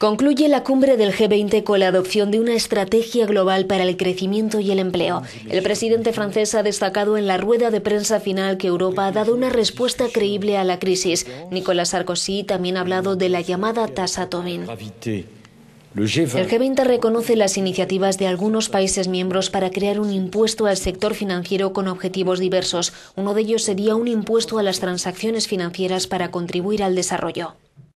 Concluye la cumbre del G20 con la adopción de una estrategia global para el crecimiento y el empleo. El presidente francés ha destacado en la rueda de prensa final que Europa ha dado una respuesta creíble a la crisis. Nicolas Sarkozy también ha hablado de la llamada tasa Tobin. El G20 reconoce las iniciativas de algunos países miembros para crear un impuesto al sector financiero con objetivos diversos. Uno de ellos sería un impuesto a las transacciones financieras para contribuir al desarrollo.